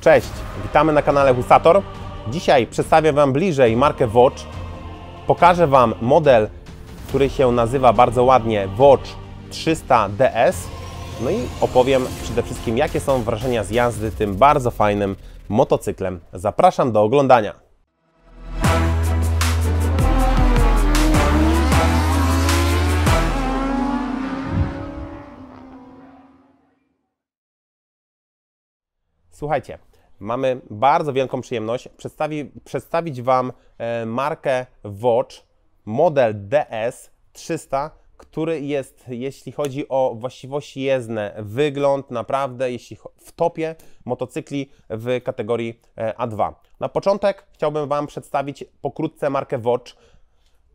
Cześć, witamy na kanale Husator. Dzisiaj przedstawię Wam bliżej markę Watch. Pokażę Wam model, który się nazywa bardzo ładnie Watch 300DS. No i opowiem przede wszystkim, jakie są wrażenia z jazdy tym bardzo fajnym motocyklem. Zapraszam do oglądania. Słuchajcie, mamy bardzo wielką przyjemność przedstawi, przedstawić Wam e, markę Watch, model DS300, który jest, jeśli chodzi o właściwości jezdne, wygląd naprawdę jeśli w topie motocykli w kategorii e, A2. Na początek chciałbym Wam przedstawić pokrótce markę Watch.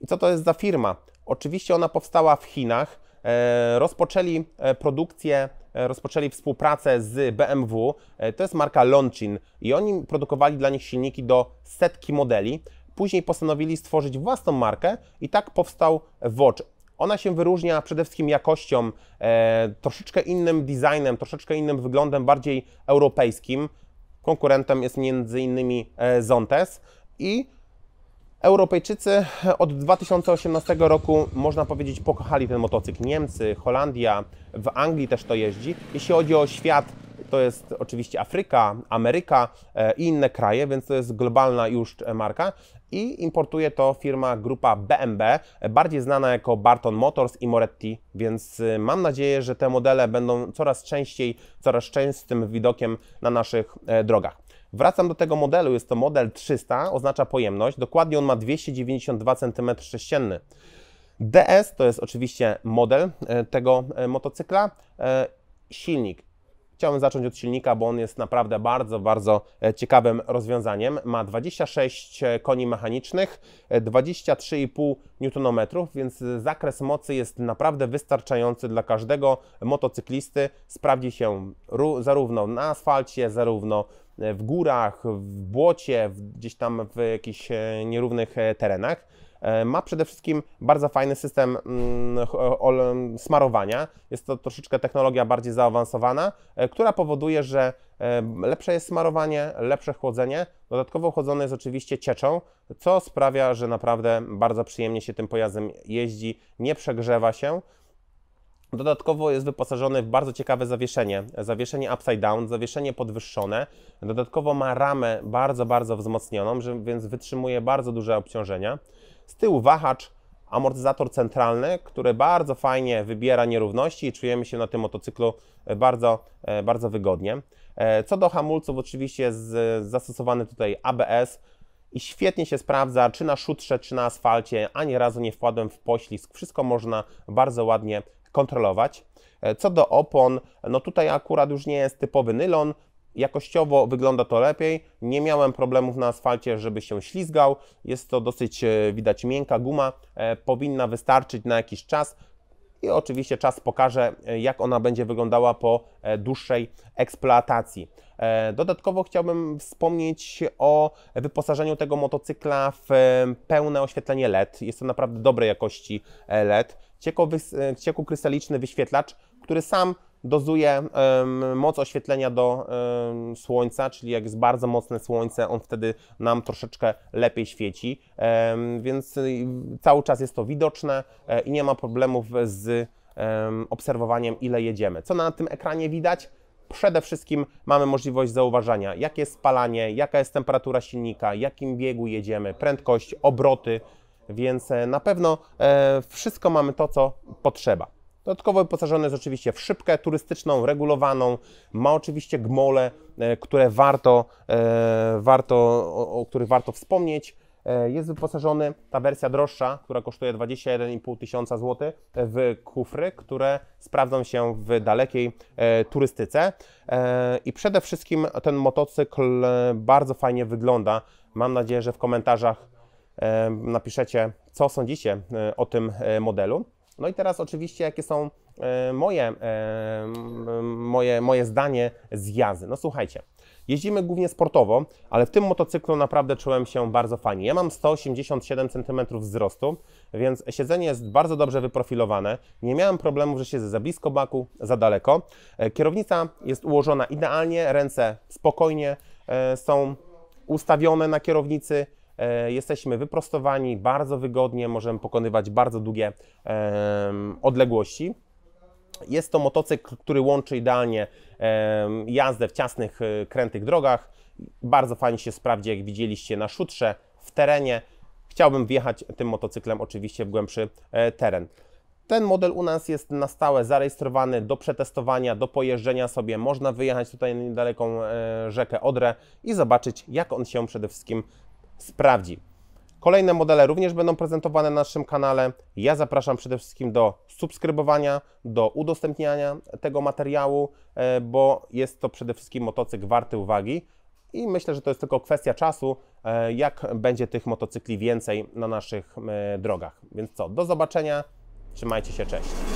I co to jest za firma? Oczywiście ona powstała w Chinach, E, rozpoczęli e, produkcję, e, rozpoczęli współpracę z BMW, to jest marka Longines i oni produkowali dla nich silniki do setki modeli. Później postanowili stworzyć własną markę i tak powstał Watch. Ona się wyróżnia przede wszystkim jakością, e, troszeczkę innym designem, troszeczkę innym wyglądem, bardziej europejskim. Konkurentem jest między innymi Zontes i Europejczycy e, od 2018 roku, można powiedzieć, pokochali ten motocykl. Niemcy, Holandia, w Anglii też to jeździ. Jeśli chodzi o świat, to jest oczywiście Afryka, Ameryka e, i inne kraje, więc to jest globalna już e, marka. I importuje to firma grupa BMW, bardziej znana jako Barton Motors i Moretti, więc mam nadzieję, że te modele będą coraz częściej, coraz częstym widokiem na naszych drogach. Wracam do tego modelu, jest to model 300, oznacza pojemność, dokładnie on ma 292 cm3. DS to jest oczywiście model e, tego e, motocykla, e, silnik. Chciałbym zacząć od silnika, bo on jest naprawdę bardzo, bardzo ciekawym rozwiązaniem. Ma 26 koni mechanicznych, 23,5 Nm, więc zakres mocy jest naprawdę wystarczający dla każdego motocyklisty. Sprawdzi się zarówno na asfalcie, zarówno w górach, w błocie, gdzieś tam w jakichś e, nierównych e, terenach. E, ma przede wszystkim bardzo fajny system mm, smarowania. Jest to troszeczkę technologia bardziej zaawansowana, która powoduje, że lepsze jest smarowanie, lepsze chłodzenie. Dodatkowo chłodzone jest oczywiście cieczą, co sprawia, że naprawdę bardzo przyjemnie się tym pojazdem jeździ, nie przegrzewa się. Dodatkowo jest wyposażony w bardzo ciekawe zawieszenie, zawieszenie upside down, zawieszenie podwyższone. Dodatkowo ma ramę bardzo, bardzo wzmocnioną, więc wytrzymuje bardzo duże obciążenia. Z tyłu wahacz, amortyzator centralny, który bardzo fajnie wybiera nierówności i czujemy się na tym motocyklu e, bardzo, e, bardzo wygodnie. E, co do hamulców, oczywiście jest zastosowany tutaj ABS i świetnie się sprawdza, czy na szutrze, czy na asfalcie, ani razu nie wpadłem w poślizg. Wszystko można bardzo ładnie kontrolować. E, co do opon, no tutaj akurat już nie jest typowy nylon, Jakościowo wygląda to lepiej. Nie miałem problemów na asfalcie, żeby się ślizgał. Jest to dosyć e, widać miękka guma. E, powinna wystarczyć na jakiś czas. I oczywiście czas pokaże, jak ona będzie wyglądała po dłuższej eksploatacji. E, dodatkowo chciałbym wspomnieć o wyposażeniu tego motocykla w e, pełne oświetlenie LED. Jest to naprawdę dobrej jakości e, LED. Cieku krystaliczny wyświetlacz, który sam dozuje um, moc oświetlenia do um, słońca, czyli jak jest bardzo mocne słońce, on wtedy nam troszeczkę lepiej świeci, um, więc y, cały czas jest to widoczne i nie ma problemów z obserwowaniem, ile jedziemy. Co na tym ekranie widać? Przede wszystkim mamy możliwość zauważania, jakie jest spalanie, jaka jest temperatura silnika, jakim biegu jedziemy, prędkość, obroty, więc e, na pewno e, wszystko mamy to, co potrzeba. Dodatkowo wyposażony jest oczywiście w szybkę turystyczną, regulowaną. Ma oczywiście gmole, e, które warto, warto, o, o których warto wspomnieć. E, jest wyposażony ta wersja droższa, która kosztuje 21,5 tysiąca złotych w kufry, które sprawdzą się w dalekiej e, turystyce. E, I przede wszystkim ten motocykl bardzo fajnie wygląda. Mam nadzieję, że w komentarzach napiszecie, co sądzicie o tym modelu. No i teraz oczywiście, jakie są moje, moje, moje zdanie z jazdy. No słuchajcie, Jeździmy głównie sportowo, ale w tym motocyklu naprawdę czułem się bardzo fajnie. Ja mam 187 cm wzrostu, więc siedzenie jest bardzo dobrze wyprofilowane. Nie miałem problemów, że siedzę za blisko baku, za daleko. E, kierownica jest ułożona idealnie, ręce spokojnie e, są ustawione na kierownicy e, jesteśmy wyprostowani bardzo wygodnie, możemy pokonywać bardzo długie odległości. Jest to motocykl, który łączy idealnie jazdę w ciasnych, y, krętych drogach. Bardzo fajnie się sprawdzi, jak widzieliście na szutrze, w terenie. Chciałbym wjechać tym motocyklem oczywiście w głębszy e, teren. Ten model u nas jest na stałe zarejestrowany do przetestowania, do pojeżdżenia sobie. Można wyjechać tutaj na niedaleką e, rzekę Odrę i zobaczyć, jak on się przede wszystkim sprawdzi. Kolejne modele również będą prezentowane na naszym kanale. Ja zapraszam przede wszystkim do subskrybowania, do udostępniania tego materiału, e, bo jest to przede wszystkim motocykl warty uwagi i myślę, że to jest tylko kwestia czasu, e, jak będzie tych motocykli więcej na naszych e, drogach. Więc co, do zobaczenia, trzymajcie się, cześć.